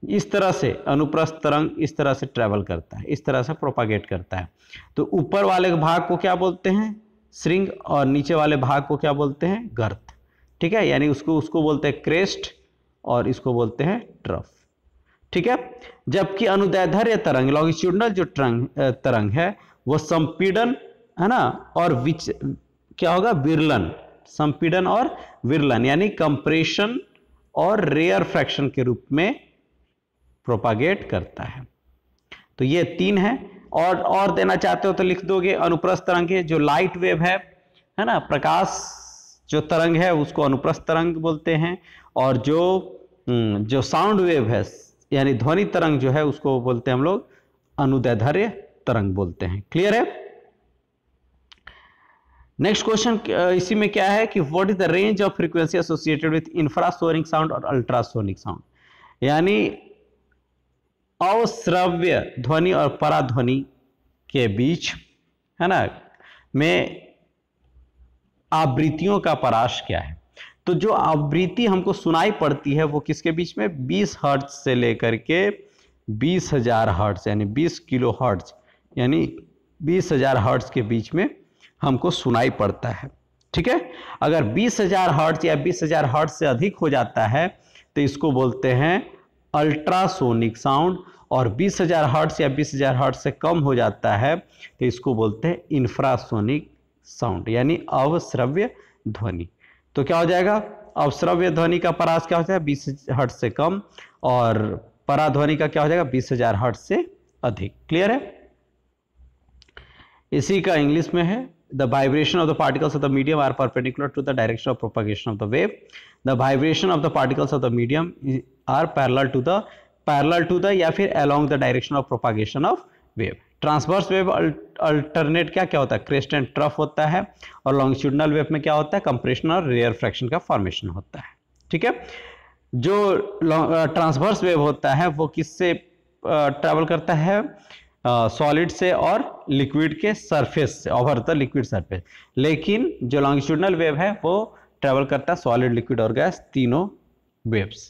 इस तरह से अनुप्रस्थ तरंग इस तरह से ट्रेवल करता है इस तरह से प्रोपागेट करता है तो ऊपर वाले भाग को क्या बोलते हैं श्रृंग और नीचे वाले भाग को क्या बोलते हैं गर्थ ठीक है यानी उसको उसको बोलते हैं क्रेस्ट और इसको बोलते हैं ट्रफ ठीक है जबकि अनुदैधर्य तरंग लॉन्गिट्यूडनल जो तरंग तरंग है वो संपीडन है ना और विच क्या होगा विरलन संपीडन और विरलन यानी कंप्रेशन और रेयर फ्रैक्शन के रूप में प्रोपागेट करता है तो ये तीन है और और देना चाहते हो तो लिख दोगे अनुप्रस्थ तरंग जो लाइट वेव है है ना प्रकाश जो तरंग है उसको अनुप्रस्थ तरंग बोलते हैं और जो हम्म, जो साउंड वेव है यानी ध्वनि तरंग जो है उसको बोलते हैं हम लोग अनुदैधर्य तरंग बोलते हैं क्लियर है नेक्स्ट क्वेश्चन इसी में क्या है कि what is the range of frequency associated with infrasonic sound और अल्ट्रासोनिक साउंड यानी अवश्रव्य ध्वनि और पराध्वनि के बीच है ना में आवृत्तियों का पराश क्या है तो जो आवृत्ति हमको सुनाई पड़ती है वो किसके बीच में 20 हर्ट से लेकर के 20,000 हर्ट यानी 20 किलो हर्ट यानी 20,000 हर्ट के बीच में हमको सुनाई पड़ता है ठीक है अगर 20,000 हर्ट या 20,000 हर्ट्ज से अधिक हो जाता है तो इसको बोलते हैं अल्ट्रासोनिक साउंड और 20,000 हर्ट्स या 20,000 हर्ट्स से कम हो जाता है तो इसको बोलते हैं इंफ्रासोनिक साउंड यानी अवश्रव्य ध्वनि तो क्या हो जाएगा अवश्रव्य ध्वनि का परास क्या हो जाएगा बीस हर्ट से कम और पराध्वनि का क्या हो जाएगा बीस हजार हर्ट से अधिक क्लियर है इसी का इंग्लिश में है the vibration of the particles of the medium are perpendicular to the direction of propagation of the wave the vibration of the particles of the medium are parallel to the parallel to the या फिर along the direction of propagation of wave transverse wave alternate क्या क्या होता है क्रेस्ट एंड ट्रफ होता है और लॉन्गिट्यूडनल वेव में क्या होता है कंप्रेशन और रेयर फ्रैक्शन का फॉर्मेशन होता है ठीक है जो ट्रांसवर्स वेव होता है वो किससे ट्रैवल करता है सॉलिड से और लिक्विड के सरफेस से ओवर द लिक्विड सरफेस लेकिन जो लॉन्गिट्यूडनल वेव है वो ट्रेवल करता है सॉलिड लिक्विड और गैस तीनों वेव्स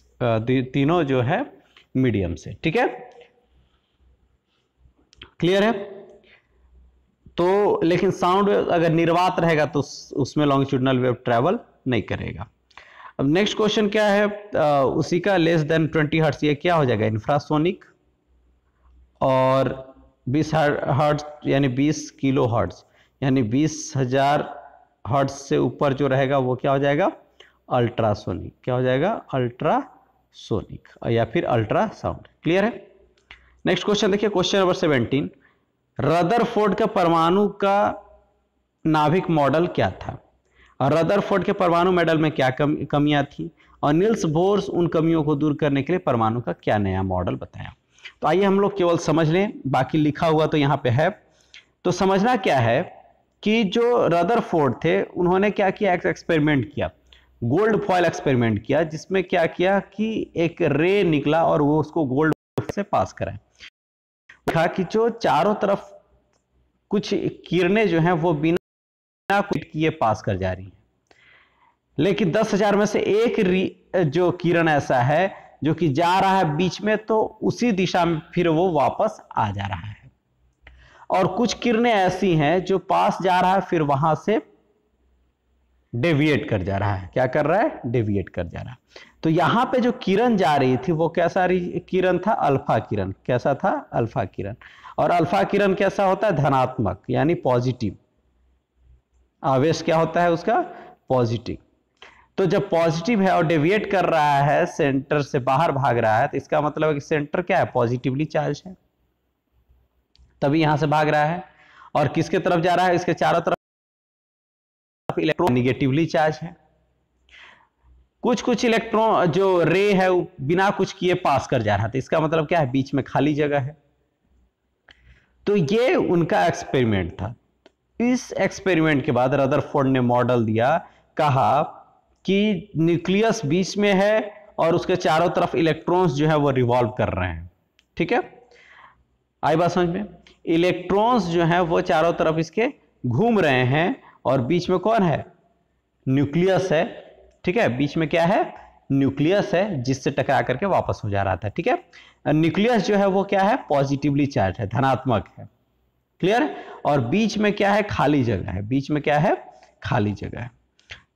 तीनों जो है मीडियम से ठीक है क्लियर है तो लेकिन साउंड अगर निर्वात रहेगा तो उसमें लॉन्गिट्यूडनल वेव ट्रेवल नहीं करेगा अब नेक्स्ट क्वेश्चन क्या है आ, उसी का लेस देन ट्वेंटी हर्ट्स ये क्या हो जाएगा इंफ्रासोनिक और बीस हर्ट्स यानी बीस किलो हर्ट्स यानी बीस हज़ार हर्ट्स से ऊपर जो रहेगा वो क्या हो जाएगा अल्ट्रासोनिक क्या हो जाएगा अल्ट्रासोनिक या फिर अल्ट्रासाउंड क्लियर है नेक्स्ट क्वेश्चन देखिए क्वेश्चन नंबर सेवेंटीन रदरफोर्ड का परमाणु का नाभिक मॉडल क्या था और रदरफोर्ड के परमाणु मॉडल में क्या कम, कमियां थी और नील्स बोर्स उन कमियों को दूर करने के लिए परमाणु का क्या नया मॉडल बताया तो आइए हम लोग केवल समझ लें बाकी लिखा हुआ तो यहाँ पे है तो समझना क्या है कि जो रदर फोर्ड थे उन्होंने क्या किया एक एक्सपेरिमेंट किया गोल्ड फॉयल एक्सपेरिमेंट किया जिसमें क्या किया कि एक रे निकला और वो उसको गोल्ड से पास कराए देखा कि जो चारों तरफ कुछ किरणें जो हैं वो बिना किए पास कर जा रही हैं लेकिन दस हजार में से एक जो किरण ऐसा है जो कि जा रहा है बीच में तो उसी दिशा में फिर वो वापस आ जा रहा है और कुछ किरणें ऐसी हैं जो पास जा रहा है फिर वहां से डेविएट कर जा रहा है क्या कर रहा है डेविएट कर जा रहा है तो यहां पे जो किरण जा रही थी वो कैसा किरण था अल्फा किरण कैसा था अल्फा किरण और अल्फा किरण कैसा होता है धनात्मक यानी पॉजिटिव आवेश क्या होता है उसका पॉजिटिव तो जब पॉजिटिव है और डेविएट कर रहा है सेंटर से बाहर भाग रहा है तो इसका मतलब है कि सेंटर क्या है पॉजिटिवली चार्ज है तभी यहां से भाग रहा है और किसके तरफ जा रहा है इसके चारों तरफ इलेक्ट्रॉन निगेटिवली चार्ज है कुछ कुछ इलेक्ट्रॉन जो रे है वो बिना कुछ किए पास कर जा रहा था तो इसका मतलब क्या है बीच में खाली जगह है तो ये उनका एक्सपेरिमेंट था इस एक्सपेरिमेंट के बाद रदरफोर्ड ने मॉडल दिया कहा कि न्यूक्लियस बीच में है और उसके चारों तरफ इलेक्ट्रॉन्स जो है वो रिवॉल्व कर रहे हैं ठीक है आई बात समझ में इलेक्ट्रॉन्स जो है वो चारों तरफ इसके घूम रहे हैं और बीच में कौन है न्यूक्लियस है ठीक है बीच में क्या है न्यूक्लियस है जिससे टकरा करके वापस हो जा रहा था ठीक है न्यूक्लियस जो है वो क्या है पॉजिटिवली चार्ज है धनात्मक है क्लियर और बीच में क्या है खाली जगह है बीच में क्या है खाली जगह है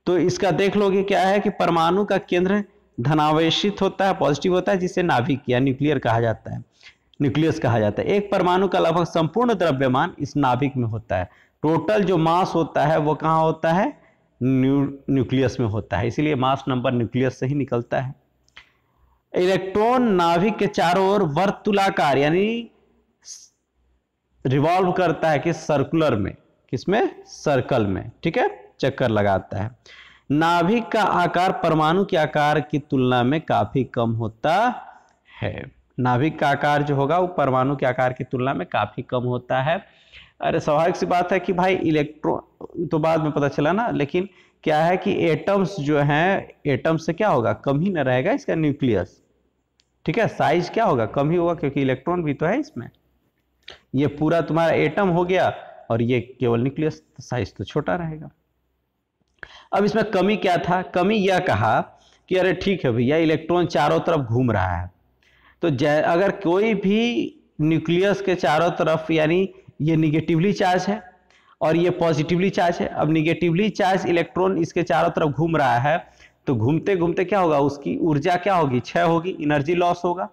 तो इसका देख लोगे क्या है कि परमाणु का केंद्र धनावेशित होता है पॉजिटिव होता है जिसे नाभिक या न्यूक्लियर कहा जाता है न्यूक्लियस कहा जाता है एक परमाणु का लगभग संपूर्ण द्रव्यमान इस नाभिक में होता है टोटल जो मास होता है वो कहाँ होता है न्यू न्यूक्लियस में होता है इसीलिए मास नंबर न्यूक्लियस से ही निकलता है इलेक्ट्रॉन नाभिक के चारों ओर वर्तुलाकार यानी रिवॉल्व करता है किस सर्कुलर में किसमें सर्कल में ठीक है चक्कर लगाता है नाभिक का आकार परमाणु के आकार की तुलना में काफी कम होता है नाभिक का आकार जो होगा वो परमाणु के आकार की तुलना में काफी कम होता है अरे स्वाभाविक सी बात है कि भाई इलेक्ट्रॉन तो बाद में पता चला ना लेकिन क्या है कि एटम्स जो हैं एटम्स से क्या होगा कम ही ना रहेगा इसका न्यूक्लियस ठीक है साइज क्या होगा कम ही होगा क्योंकि इलेक्ट्रॉन भी तो है इसमें ये पूरा तुम्हारा एटम हो गया और ये केवल न्यूक्लियस साइज तो छोटा रहेगा अब इसमें कमी क्या था कमी यह कहा कि अरे ठीक है भैया इलेक्ट्रॉन चारों तरफ घूम रहा है तो अगर कोई भी न्यूक्लियस के चारों तरफ यानी ये निगेटिवली चार्ज है और ये पॉजिटिवली चार्ज है अब निगेटिवली चार्ज इलेक्ट्रॉन इसके चारों तरफ घूम रहा है तो घूमते घूमते क्या होगा उसकी ऊर्जा क्या होगी क्षय होगी एनर्जी लॉस होगा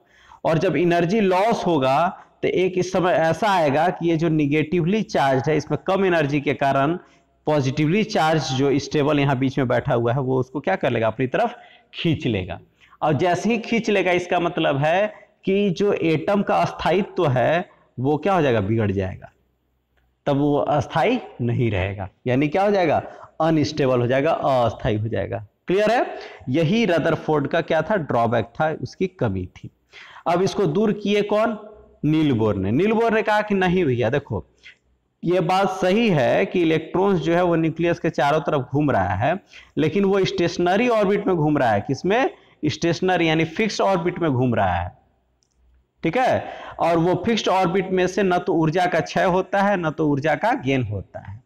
और जब एनर्जी लॉस होगा तो एक इस समय ऐसा आएगा कि ये जो निगेटिवली चार्ज है इसमें कम एनर्जी के कारण पॉजिटिवली चार्ज जो स्टेबल यहाँ बीच में बैठा हुआ है वो उसको क्या कर लेगा अपनी तरफ खींच लेगा और जैसे ही खींच लेगा इसका मतलब है कि जो एटम का अस्थायित्व तो है वो क्या हो जाएगा बिगड़ जाएगा तब वो अस्थाई नहीं रहेगा यानी क्या हो जाएगा अनस्टेबल हो जाएगा अस्थाई हो जाएगा क्लियर है यही रदरफोर्ड का क्या था ड्रॉबैक था उसकी कमी थी अब इसको दूर किए कौन नीलबोर ने नीलबोर ने कहा कि नहीं भैया देखो ये बात सही है कि इलेक्ट्रॉन्स जो है वो न्यूक्लियस के चारों तरफ घूम रहा है लेकिन वो स्टेशनरी ऑर्बिट में घूम रहा है किसमें स्टेशनरी यानी फिक्स ऑर्बिट में घूम रहा है ठीक है और वो फिक्स्ड ऑर्बिट में से न तो ऊर्जा का क्षय होता है न तो ऊर्जा का गेन होता है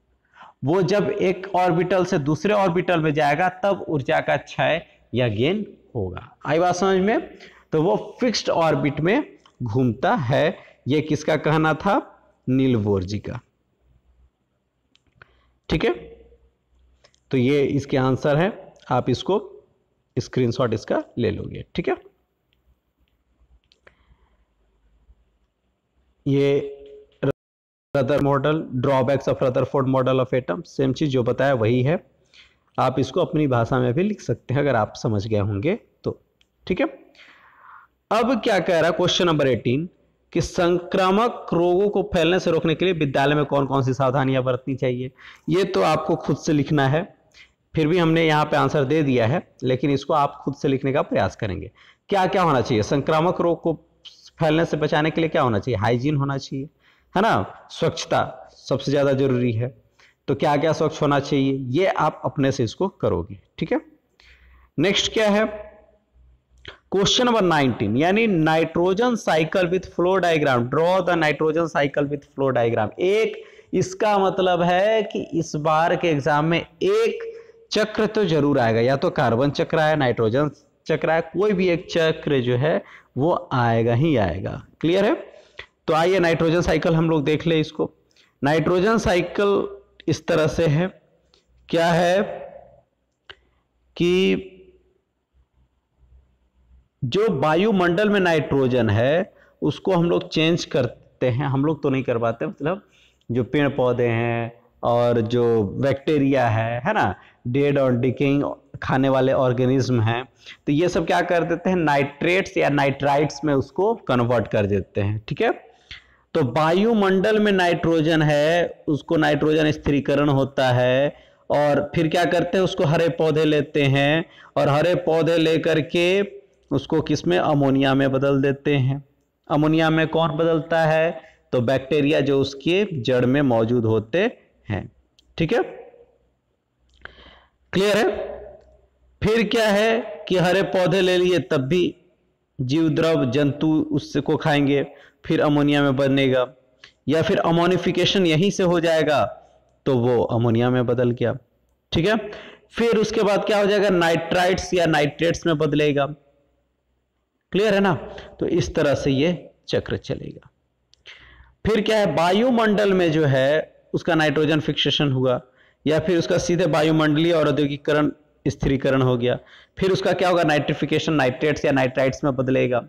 वो जब एक ऑर्बिटल से दूसरे ऑर्बिटल में जाएगा तब ऊर्जा का क्षय या गेन होगा आई बात समझ में तो वो फिक्स्ड ऑर्बिट में घूमता है ये किसका कहना था नील बोर जी का ठीक है तो ये इसके आंसर है आप इसको स्क्रीनशॉट इसका ले लोगे ठीक है ये Rutherford model drawbacks of Rutherford model of atom same चीज़ जो बताया वही है आप इसको अपनी भाषा में भी लिख सकते हैं अगर आप समझ गए होंगे तो ठीक है अब क्या कह रहा है क्वेश्चन नंबर एटीन कि संक्रामक रोगों को फैलने से रोकने के लिए विद्यालय में कौन कौन सी सावधानियां बरतनी चाहिए ये तो आपको खुद से लिखना है फिर भी हमने यहाँ पे आंसर दे दिया है लेकिन इसको आप खुद से लिखने का प्रयास करेंगे क्या क्या होना चाहिए संक्रामक रोग को फैलने से बचाने के लिए क्या होना चाहिए हाइजीन होना चाहिए है ना स्वच्छता सबसे ज़्यादा जरूरी है तो क्या क्या स्वच्छ होना चाहिए ये आप अपने से इसको करोगे ठीक है नेक्स्ट क्या है क्वेश्चन नंबर 19 यानी nitrogen cycle with flow diagram draw the nitrogen cycle with flow diagram एक इसका मतलब है कि इस बार के एग्जाम में एक चक्र तो जरूर आएगा या तो कार्बन चक्र आया नाइट्रोजन चक्र आया कोई भी एक चक्र जो है वो आएगा ही आएगा क्लियर है तो आइए नाइट्रोजन साइकिल हम लोग देख ले इसको नाइट्रोजन साइकिल इस तरह से है क्या है कि जो वायुमंडल में नाइट्रोजन है उसको हम लोग चेंज करते हैं हम लोग तो नहीं कर पाते मतलब जो पेड़ पौधे हैं और जो बैक्टीरिया है है ना डेड और डिकिंग खाने वाले ऑर्गेनिज्म हैं तो ये सब क्या कर देते हैं नाइट्रेट्स या नाइट्राइट्स में उसको कन्वर्ट कर देते हैं ठीक है तो वायुमंडल में नाइट्रोजन है उसको नाइट्रोजन स्थिरीकरण होता है और फिर क्या करते हैं उसको हरे पौधे लेते हैं और हरे पौधे लेकर के उसको किस में अमोनिया में बदल देते हैं अमोनिया में कौन बदलता है तो बैक्टीरिया जो उसके जड़ में मौजूद होते हैं ठीक है क्लियर है फिर क्या है कि हरे पौधे ले लिए तब भी जीव द्रव जंतु उससे को खाएंगे फिर अमोनिया में बनेगा या फिर अमोनिफिकेशन यहीं से हो जाएगा तो वो अमोनिया में बदल गया ठीक है फिर उसके बाद क्या हो जाएगा नाइट्राइट्स या नाइट्रेट्स में बदलेगा क्लियर है ना तो इस तरह से ये चक्र चलेगा फिर क्या है वायुमंडल में जो है उसका नाइट्रोजन फिक्सेशन हुआ या फिर उसका सीधे वायुमंडलीय और औद्योगिकरण स्थिरीकरण हो गया फिर उसका क्या होगा नाइट्रिफिकेशन नाइट्रेट्स या नाइट्राइट्स में बदलेगा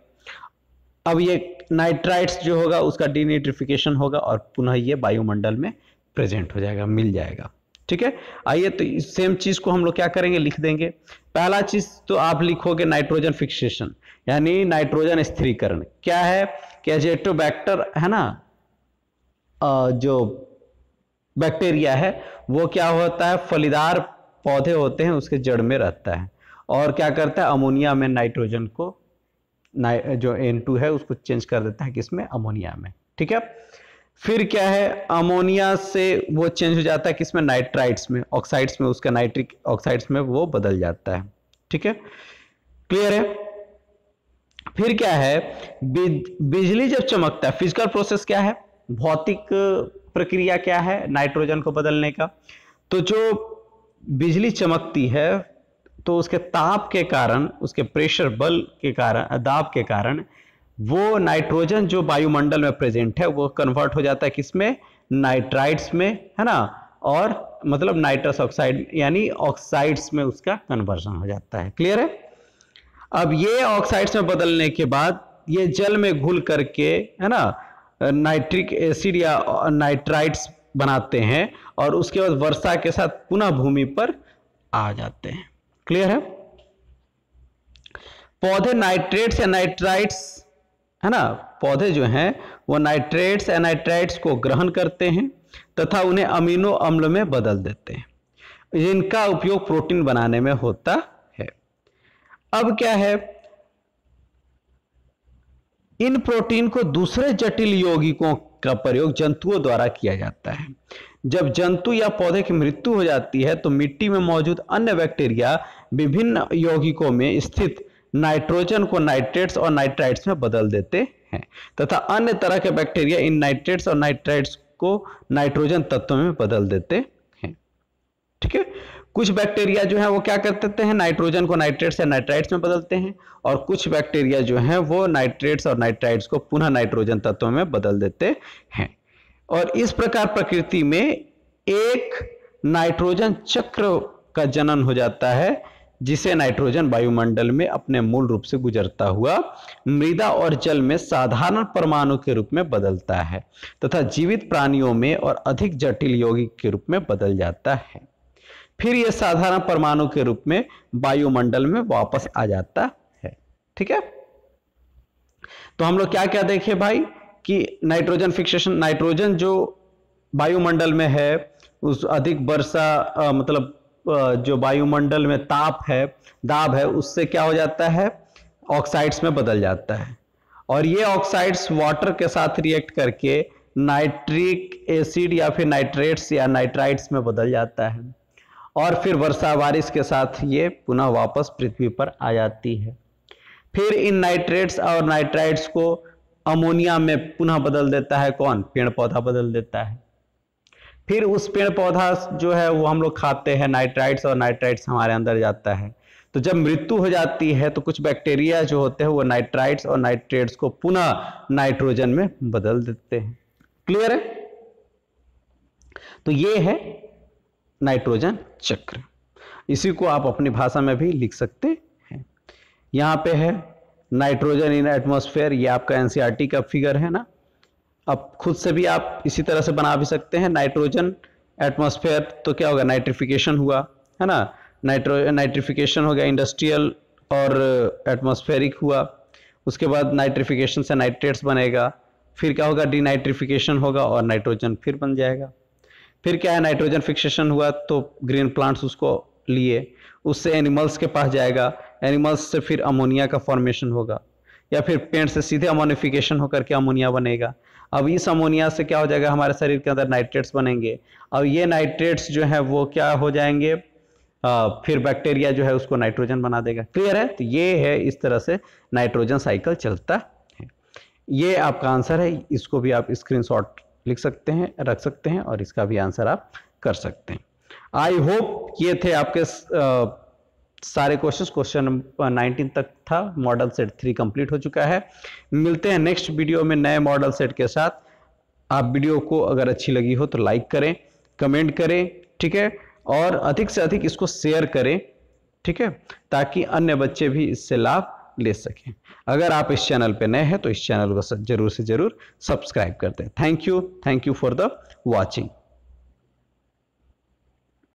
अब ये नाइट्राइट्स जो होगा उसका डीनिट्रिफिकेशन होगा और पुनः ये वायुमंडल में प्रेजेंट हो जाएगा मिल जाएगा ठीक है आइए तो सेम चीज को हम लोग क्या करेंगे लिख देंगे पहला चीज तो आप लिखोगे नाइट्रोजन फिक्सेशन यानी नाइट्रोजन स्थिरीकरण क्या है कि है ना जो बैक्टीरिया है वो क्या होता है फलीदार पौधे होते हैं उसके जड़ में रहता है और क्या करता है अमोनिया में नाइट्रोजन को जो एन टू है उसको चेंज कर देता है किसमें अमोनिया में ठीक है फिर क्या है अमोनिया से वो चेंज हो जाता है किसमें नाइट्राइड्स में ऑक्साइड्स में उसका नाइट्रिक ऑक्साइड्स में वो बदल जाता है ठीक है क्लियर है फिर क्या है बिजली जब चमकता है फिजिकल प्रोसेस क्या है भौतिक प्रक्रिया क्या है नाइट्रोजन को बदलने का तो जो बिजली चमकती है तो उसके ताप के कारण उसके प्रेशर बल के कारण दाब के कारण वो नाइट्रोजन जो वायुमंडल में प्रेजेंट है वो कन्वर्ट हो जाता है किसमें नाइट्राइड्स में है ना और मतलब नाइट्रस ऑक्साइड यानी ऑक्साइड्स में उसका कन्वर्जन हो जाता है क्लियर है अब ये ऑक्साइड्स में बदलने के बाद ये जल में घुल करके है ना नाइट्रिक एसिड या नाइट्राइड्स बनाते हैं और उसके बाद वर्षा के साथ पुनः भूमि पर आ जाते हैं क्लियर है पौधे नाइट्रेट्स या नाइट्राइड्स है ना पौधे जो हैं वो नाइट्रेट्स एंड नाइट्राइट्स को ग्रहण करते हैं तथा उन्हें अमीनो अम्ल में बदल देते हैं जिनका उपयोग प्रोटीन बनाने में होता है अब क्या है इन प्रोटीन को दूसरे जटिल यौगिकों का प्रयोग जंतुओं द्वारा किया जाता है जब जंतु या पौधे की मृत्यु हो जाती है तो मिट्टी में मौजूद अन्य बैक्टीरिया विभिन्न यौगिकों में स्थित नाइट्रोजन को नाइट्रेट्स और नाइट्राइट्स में बदल देते हैं तथा अन्य तरह के बैक्टीरिया इन नाइट्रेट्स और नाइट्राइट्स को नाइट्रोजन तत्व में बदल देते हैं ठीक है कुछ बैक्टीरिया जो है वो क्या कर देते हैं नाइट्रोजन को नाइट्रेट्स या नाइट्राइट्स में बदलते हैं और कुछ बैक्टीरिया जो है वो नाइट्रेट्स और नाइट्राइट्स को पुनः नाइट्रोजन तत्व में बदल देते हैं और इस प्रकार प्रकृति में एक नाइट्रोजन चक्र का जनन हो जाता है जिसे नाइट्रोजन वायुमंडल में अपने मूल रूप से गुजरता हुआ मृदा और जल में साधारण परमाणु के रूप में बदलता है तथा जीवित प्राणियों में और अधिक जटिल यौगिक के रूप में बदल जाता है फिर यह साधारण परमाणु के रूप में वायुमंडल में वापस आ जाता है ठीक है तो हम लोग क्या क्या देखे भाई कि नाइट्रोजन फिक्सेशन नाइट्रोजन जो वायुमंडल में है उस अधिक वर्षा मतलब जो वायुमंडल में ताप है दाब है उससे क्या हो जाता है ऑक्साइड्स में बदल जाता है और ये ऑक्साइड्स वाटर के साथ रिएक्ट करके नाइट्रिक एसिड या फिर नाइट्रेट्स या नाइट्राइट्स में बदल जाता है और फिर वर्षा बारिश के साथ ये पुनः वापस पृथ्वी पर आ जाती है फिर इन नाइट्रेट्स और नाइट्राइट्स को अमोनिया में पुनः बदल देता है कौन पेड़ पौधा बदल देता है फिर उस पेड़ पौधा जो है वो हम लोग खाते हैं नाइट्राइट्स और नाइट्राइट्स हमारे अंदर जाता है तो जब मृत्यु हो जाती है तो कुछ बैक्टीरिया जो होते हैं वो नाइट्राइट्स और नाइट्रेट्स को पुनः नाइट्रोजन में बदल देते हैं क्लियर है तो ये है नाइट्रोजन चक्र इसी को आप अपनी भाषा में भी लिख सकते हैं यहाँ पे है नाइट्रोजन इन एटमॉस्फेयर ये आपका एनसीआरटी e का फिगर है ना अब खुद से भी आप इसी तरह से बना भी सकते हैं नाइट्रोजन एटमॉस्फेयर तो क्या होगा नाइट्रिफिकेशन हुआ है ना नाइट्रो नाइट्रिफिकेशन हो गया इंडस्ट्रियल और एटमॉस्फेरिक हुआ उसके बाद नाइट्रिफिकेशन से नाइट्रेट्स बनेगा फिर क्या होगा डीनाइट्रिफिकेशन होगा और नाइट्रोजन फिर बन जाएगा फिर क्या है नाइट्रोजन फिक्सेशन हुआ तो ग्रीन प्लांट्स उसको लिए उससे एनिमल्स के पास जाएगा एनिमल्स से फिर अमोनिया का फॉर्मेशन होगा या फिर पेड़ से सीधे अमोनिफिकेशन होकर के अमोनिया बनेगा अब इस अमोनिया से क्या हो जाएगा हमारे शरीर के अंदर नाइट्रेट्स बनेंगे अब ये नाइट्रेट्स जो है वो क्या हो जाएंगे आ, फिर बैक्टीरिया जो है उसको नाइट्रोजन बना देगा क्लियर है तो ये है इस तरह से नाइट्रोजन साइकिल चलता है ये आपका आंसर है इसको भी आप शॉट लिख सकते हैं रख सकते हैं और इसका भी आंसर आप कर सकते हैं आई होप ये थे आपके आ, सारे क्वेश्चन क्वेश्चन 19 तक था मॉडल सेट थ्री कंप्लीट हो चुका है मिलते हैं नेक्स्ट वीडियो में नए मॉडल सेट के साथ आप वीडियो को अगर अच्छी लगी हो तो लाइक करें कमेंट करें ठीक है और अधिक से अधिक इसको शेयर करें ठीक है ताकि अन्य बच्चे भी इससे लाभ ले सकें अगर आप इस चैनल पर नए हैं तो इस चैनल को जरूर से जरूर सब्सक्राइब कर दें thank you thank you for the watching